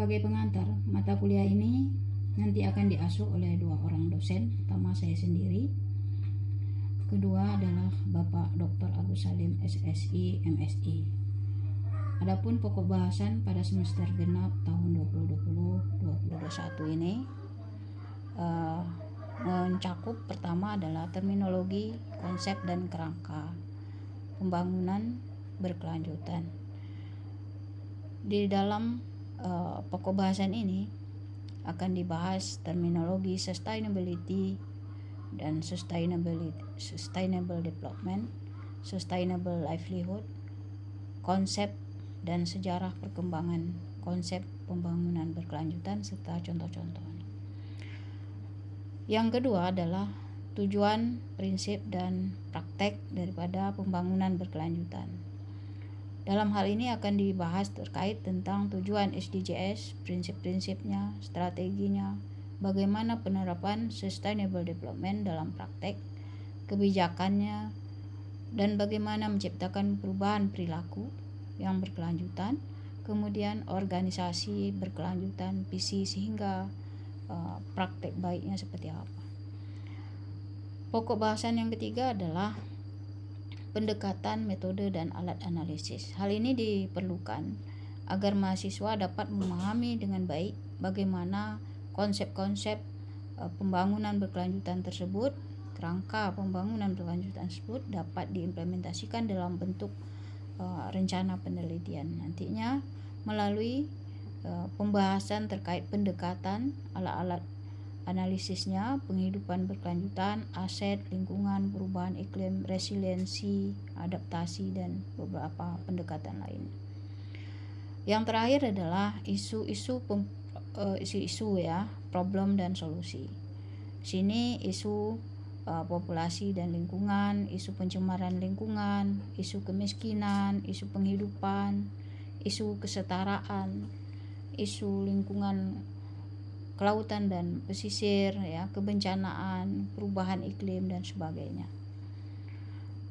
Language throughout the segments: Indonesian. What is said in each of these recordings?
Sebagai pengantar, mata kuliah ini nanti akan diasuh oleh dua orang dosen, pertama saya sendiri, kedua adalah Bapak Dr. Agus Salim SSI MSI. Adapun pokok bahasan pada semester genap tahun 2020-2021 ini uh, mencakup pertama adalah terminologi, konsep dan kerangka pembangunan berkelanjutan. Di dalam uh, pokok bahasan ini akan dibahas terminologi sustainability dan sustainability sustainable development, sustainable livelihood, konsep dan sejarah perkembangan konsep pembangunan berkelanjutan serta contoh-contohnya. Yang kedua adalah tujuan, prinsip dan praktek daripada pembangunan berkelanjutan dalam hal ini akan dibahas terkait tentang tujuan SDGs, prinsip-prinsipnya, strateginya, bagaimana penerapan sustainable development dalam praktek, kebijakannya, dan bagaimana menciptakan perubahan perilaku yang berkelanjutan, kemudian organisasi berkelanjutan visi sehingga uh, praktek baiknya seperti apa. Pokok bahasan yang ketiga adalah pendekatan, metode, dan alat analisis. Hal ini diperlukan agar mahasiswa dapat memahami dengan baik bagaimana konsep-konsep e, pembangunan berkelanjutan tersebut, kerangka pembangunan berkelanjutan tersebut dapat diimplementasikan dalam bentuk e, rencana penelitian nantinya melalui e, pembahasan terkait pendekatan, alat alat Analisisnya, penghidupan berkelanjutan, aset, lingkungan, perubahan iklim, resiliensi, adaptasi, dan beberapa pendekatan lain. Yang terakhir adalah isu-isu eh, isu-isu ya, problem dan solusi. Sini isu uh, populasi dan lingkungan, isu pencemaran lingkungan, isu kemiskinan, isu penghidupan, isu kesetaraan, isu lingkungan kelautan dan pesisir, ya, kebencanaan, perubahan iklim dan sebagainya.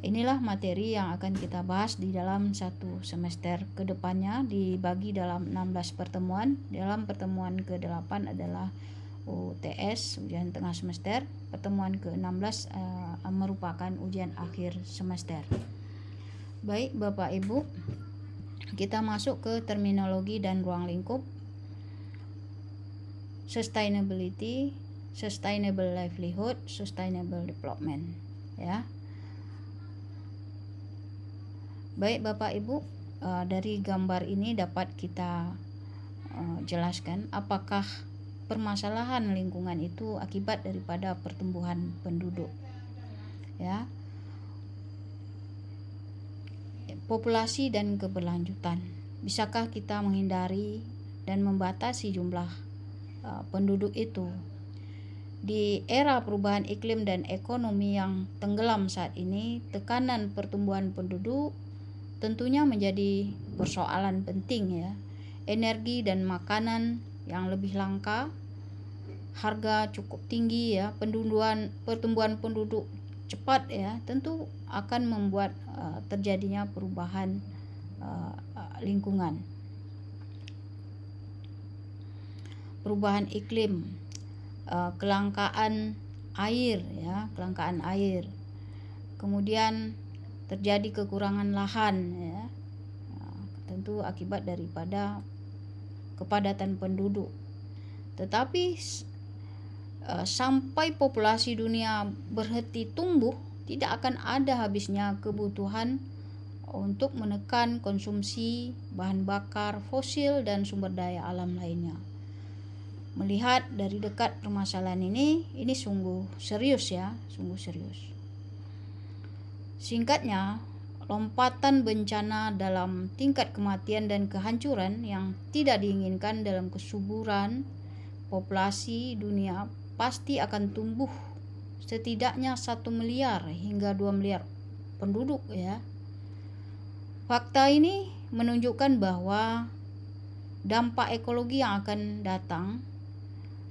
Inilah materi yang akan kita bahas di dalam satu semester kedepannya dibagi dalam 16 pertemuan. Dalam pertemuan ke-8 adalah UTS ujian tengah semester, pertemuan ke-16 uh, eh, merupakan ujian akhir semester. Baik, Bapak Ibu, kita masuk ke terminologi dan ruang lingkup sustainability, sustainable livelihood, sustainable development, ya. Baik Bapak Ibu, eh, dari gambar ini dapat kita eh, jelaskan apakah permasalahan lingkungan itu akibat daripada pertumbuhan penduduk. Ya. Populasi dan keberlanjutan. Bisakah kita menghindari dan membatasi jumlah Eh, penduduk itu. Di era perubahan iklim dan ekonomi yang tenggelam saat ini, tekanan pertumbuhan penduduk tentunya menjadi persoalan penting ya. Energi dan makanan yang lebih langka, harga cukup tinggi ya, penduduan pertumbuhan penduduk cepat ya, tentu akan membuat uh, terjadinya perubahan uh, lingkungan. perubahan iklim, eh, kelangkaan air ya, kelangkaan air. Kemudian terjadi kekurangan lahan ya. tentu akibat daripada kepadatan penduduk. Tetapi eh, sampai populasi dunia berhenti tumbuh, tidak akan ada habisnya kebutuhan untuk menekan konsumsi bahan bakar fosil dan sumber daya alam lainnya melihat dari dekat permasalahan ini, ini sungguh serius ya, sungguh serius. Singkatnya, lompatan bencana dalam tingkat kematian dan kehancuran yang tidak diinginkan dalam kesuburan populasi dunia pasti akan tumbuh setidaknya satu miliar hingga 2 miliar penduduk ya. Fakta ini menunjukkan bahwa dampak ekologi yang akan datang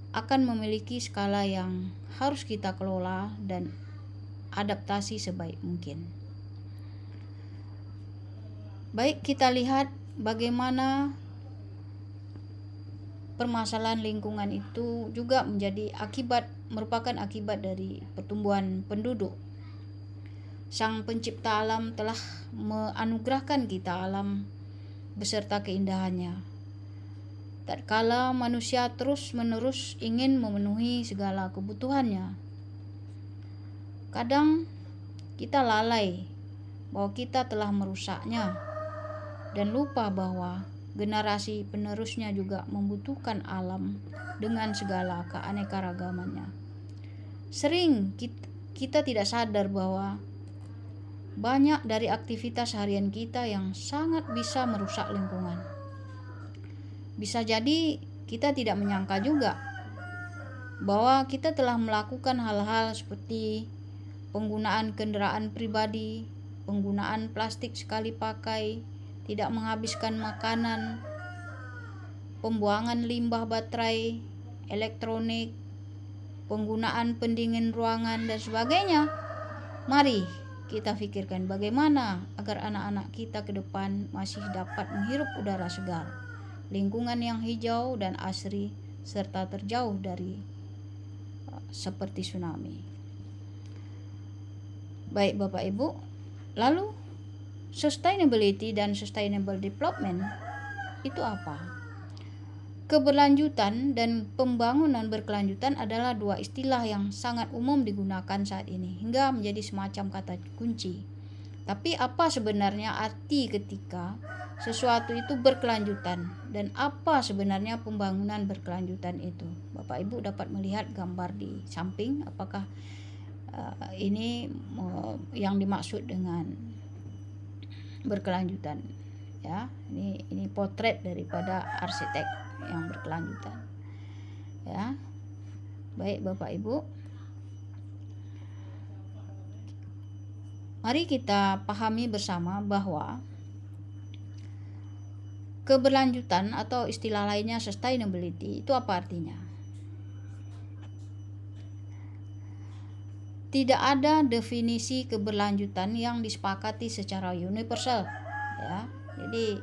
akan memiliki skala yang harus kita kelola dan adaptasi sebaik mungkin. Baik, kita lihat bagaimana permasalahan lingkungan itu juga menjadi akibat merupakan akibat dari pertumbuhan penduduk. Sang Pencipta alam telah menganugerahkan kita alam beserta keindahannya tatkala manusia terus-menerus ingin memenuhi segala kebutuhannya. Kadang kita lalai bahwa kita telah merusaknya dan lupa bahwa generasi penerusnya juga membutuhkan alam dengan segala keanekaragamannya. Sering kita, kita tidak sadar bahwa banyak dari aktivitas harian kita yang sangat bisa merusak lingkungan bisa jadi kita tidak menyangka juga bahwa kita telah melakukan hal-hal seperti penggunaan kendaraan pribadi, penggunaan plastik sekali pakai, tidak menghabiskan makanan, pembuangan limbah baterai, elektronik, penggunaan pendingin ruangan, dan sebagainya. Mari kita pikirkan bagaimana agar anak-anak kita ke depan masih dapat menghirup udara segar lingkungan yang hijau dan asri, serta terjauh dari eh, seperti tsunami. Baik Bapak Ibu, lalu sustainability dan sustainable development itu apa? Keberlanjutan dan pembangunan berkelanjutan adalah dua istilah yang sangat umum digunakan saat ini hingga menjadi semacam kata kunci. Tapi apa sebenarnya arti ketika sesuatu itu berkelanjutan dan apa sebenarnya pembangunan berkelanjutan itu. Bapak Ibu dapat melihat gambar di samping apakah uh, ini uh, yang dimaksud dengan berkelanjutan ya. Ini ini potret daripada arsitek yang berkelanjutan. Ya. Baik Bapak Ibu, Mari kita pahami bersama bahwa keberlanjutan atau istilah lainnya sustainability itu apa artinya? Tidak ada definisi keberlanjutan yang disepakati secara universal, ya. Jadi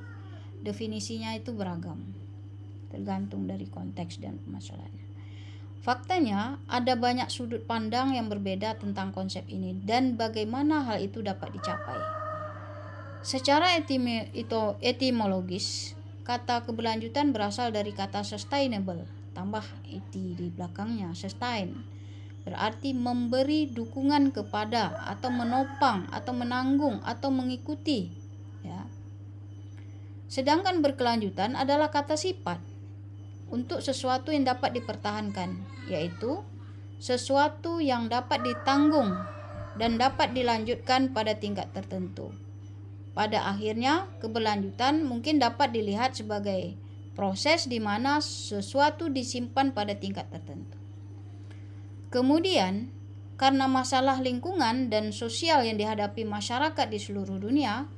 definisinya itu beragam, tergantung dari konteks dan masalahnya. Faktanya, ada banyak sudut pandang yang berbeda tentang konsep ini dan bagaimana hal itu dapat dicapai. Secara etime, etimologis, kata keberlanjutan berasal dari kata sustainable, tambah eti di belakangnya, sustain, berarti memberi dukungan kepada atau menopang atau menanggung atau mengikuti ya. Sedangkan berkelanjutan adalah kata sifat untuk sesuatu yang dapat dipertahankan yaitu sesuatu yang dapat ditanggung dan dapat dilanjutkan pada tingkat tertentu. Pada akhirnya, keberlanjutan mungkin dapat dilihat sebagai proses di mana sesuatu disimpan pada tingkat tertentu. Kemudian, karena masalah lingkungan dan sosial yang dihadapi masyarakat di seluruh dunia,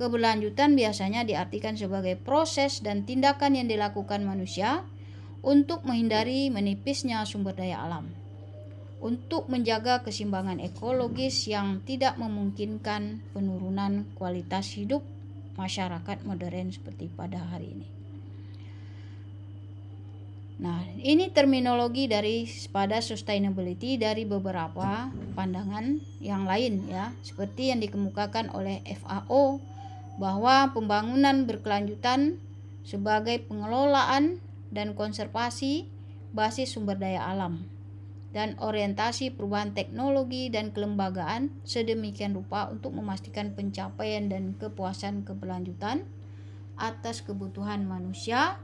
keberlanjutan biasanya diartikan sebagai proses dan tindakan yang dilakukan manusia untuk menghindari menipisnya sumber daya alam untuk menjaga kesimbangan ekologis yang tidak memungkinkan penurunan kualitas hidup masyarakat modern seperti pada hari ini. Nah, ini terminologi dari pada sustainability dari beberapa pandangan yang lain ya, seperti yang dikemukakan oleh FAO bahwa pembangunan berkelanjutan sebagai pengelolaan dan konservasi basis sumber daya alam dan orientasi perubahan teknologi dan kelembagaan sedemikian rupa untuk memastikan pencapaian dan kepuasan keberlanjutan atas kebutuhan manusia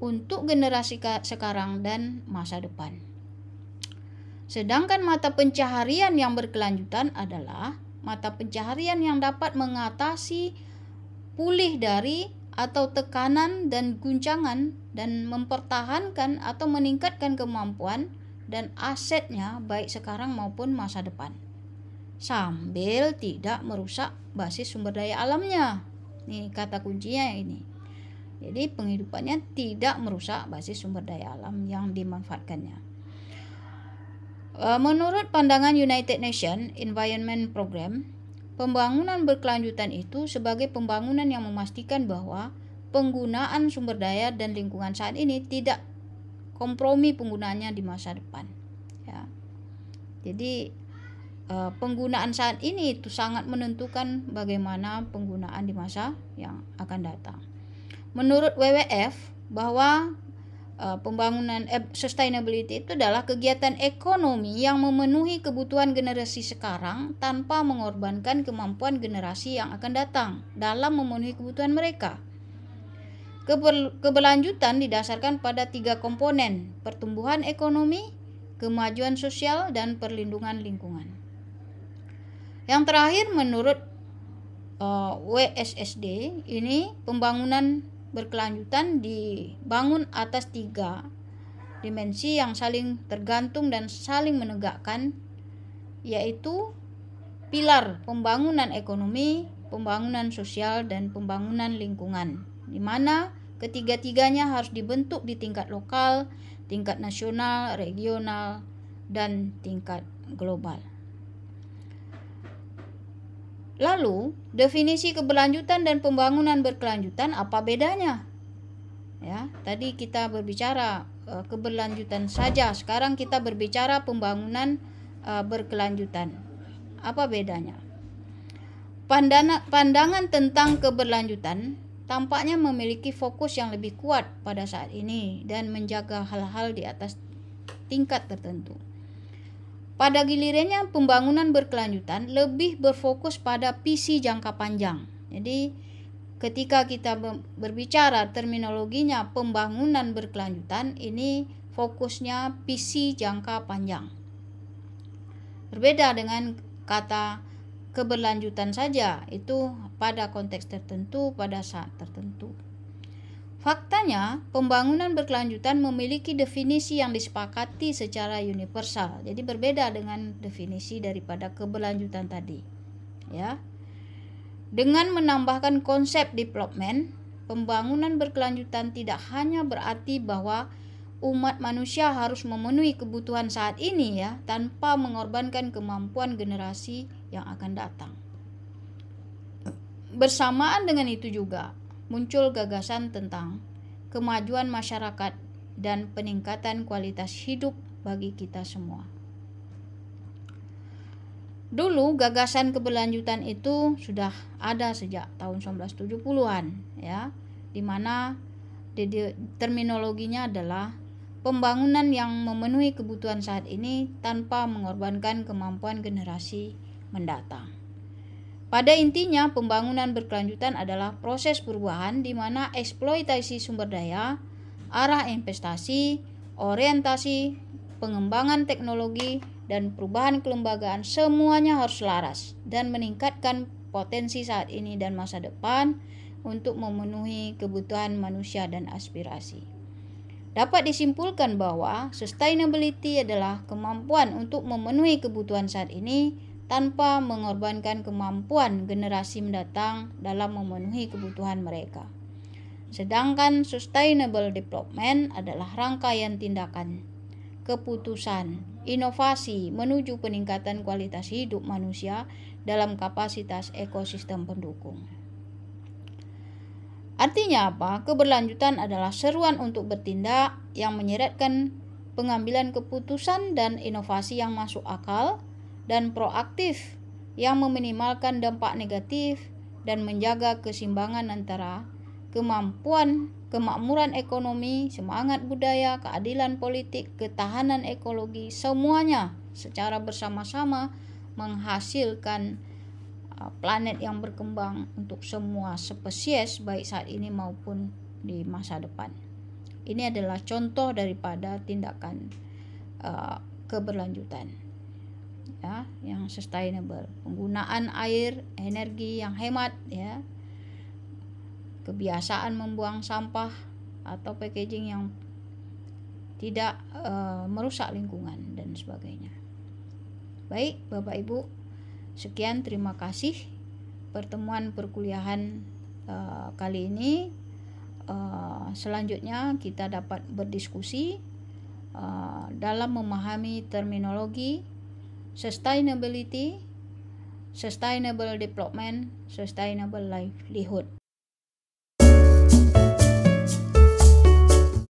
untuk generasi sekarang dan masa depan. Sedangkan mata pencaharian yang berkelanjutan adalah mata pencaharian yang dapat mengatasi pulih dari atau tekanan dan guncangan dan mempertahankan atau meningkatkan kemampuan dan asetnya baik sekarang maupun masa depan sambil tidak merusak basis sumber daya alamnya nih kata kuncinya ini jadi penghidupannya tidak merusak basis sumber daya alam yang dimanfaatkannya e, Menurut pandangan United Nations Environment Program, pembangunan berkelanjutan itu sebagai pembangunan yang memastikan bahwa penggunaan sumber daya dan lingkungan saat ini tidak kompromi penggunaannya di masa depan. Ya. Jadi eh, penggunaan saat ini itu sangat menentukan bagaimana penggunaan di masa yang akan datang. Menurut WWF bahwa eh, pembangunan eh, sustainability itu adalah kegiatan ekonomi yang memenuhi kebutuhan generasi sekarang tanpa mengorbankan kemampuan generasi yang akan datang dalam memenuhi kebutuhan mereka. Keberlanjutan didasarkan pada tiga komponen: pertumbuhan ekonomi, kemajuan sosial, dan perlindungan lingkungan. Yang terakhir, menurut uh, eh, WSSD, ini pembangunan berkelanjutan dibangun atas tiga dimensi yang saling tergantung dan saling menegakkan, yaitu pilar pembangunan ekonomi, pembangunan sosial, dan pembangunan lingkungan di mana ketiga-tiganya harus dibentuk di tingkat lokal, tingkat nasional, regional, dan tingkat global. Lalu, definisi keberlanjutan dan pembangunan berkelanjutan apa bedanya? Ya, tadi kita berbicara uh, keberlanjutan saja, sekarang kita berbicara pembangunan uh, berkelanjutan. Apa bedanya? Pandana, pandangan tentang keberlanjutan tampaknya memiliki fokus yang lebih kuat pada saat ini dan menjaga hal-hal di atas tingkat tertentu. Pada gilirannya, pembangunan berkelanjutan lebih berfokus pada visi jangka panjang. Jadi, ketika kita berbicara terminologinya pembangunan berkelanjutan, ini fokusnya visi jangka panjang. Berbeda dengan kata keberlanjutan saja itu pada konteks tertentu pada saat tertentu. Faktanya, pembangunan berkelanjutan memiliki definisi yang disepakati secara universal. Jadi berbeda dengan definisi daripada keberlanjutan tadi. Ya. Dengan menambahkan konsep development, pembangunan berkelanjutan tidak hanya berarti bahwa umat manusia harus memenuhi kebutuhan saat ini ya, tanpa mengorbankan kemampuan generasi yang akan datang. Bersamaan dengan itu juga muncul gagasan tentang kemajuan masyarakat dan peningkatan kualitas hidup bagi kita semua. Dulu gagasan keberlanjutan itu sudah ada sejak tahun 1970-an ya, dimana mana terminologinya adalah pembangunan yang memenuhi kebutuhan saat ini tanpa mengorbankan kemampuan generasi mendatang. Pada intinya, pembangunan berkelanjutan adalah proses perubahan di mana eksploitasi sumber daya, arah investasi, orientasi, pengembangan teknologi, dan perubahan kelembagaan semuanya harus selaras dan meningkatkan potensi saat ini dan masa depan untuk memenuhi kebutuhan manusia dan aspirasi. Dapat disimpulkan bahwa sustainability adalah kemampuan untuk memenuhi kebutuhan saat ini tanpa mengorbankan kemampuan generasi mendatang dalam memenuhi kebutuhan mereka. Sedangkan sustainable development adalah rangkaian tindakan, keputusan, inovasi menuju peningkatan kualitas hidup manusia dalam kapasitas ekosistem pendukung. Artinya apa? Keberlanjutan adalah seruan untuk bertindak yang menyeretkan pengambilan keputusan dan inovasi yang masuk akal dan proaktif yang meminimalkan dampak negatif dan menjaga keseimbangan antara kemampuan kemakmuran ekonomi, semangat budaya, keadilan politik, ketahanan ekologi, semuanya secara bersama-sama menghasilkan Uh, planet yang berkembang untuk semua spesies baik saat ini maupun di masa depan. Ini adalah contoh daripada tindakan uh, keberlanjutan ya yang sustainable penggunaan air energi yang hemat ya kebiasaan membuang sampah atau packaging yang tidak uh, merusak lingkungan dan sebagainya baik bapak ibu Sekian, terima kasih. Pertemuan perkuliahan uh, kali ini, uh, selanjutnya kita dapat berdiskusi uh, dalam memahami terminologi sustainability, sustainable development, sustainable livelihood.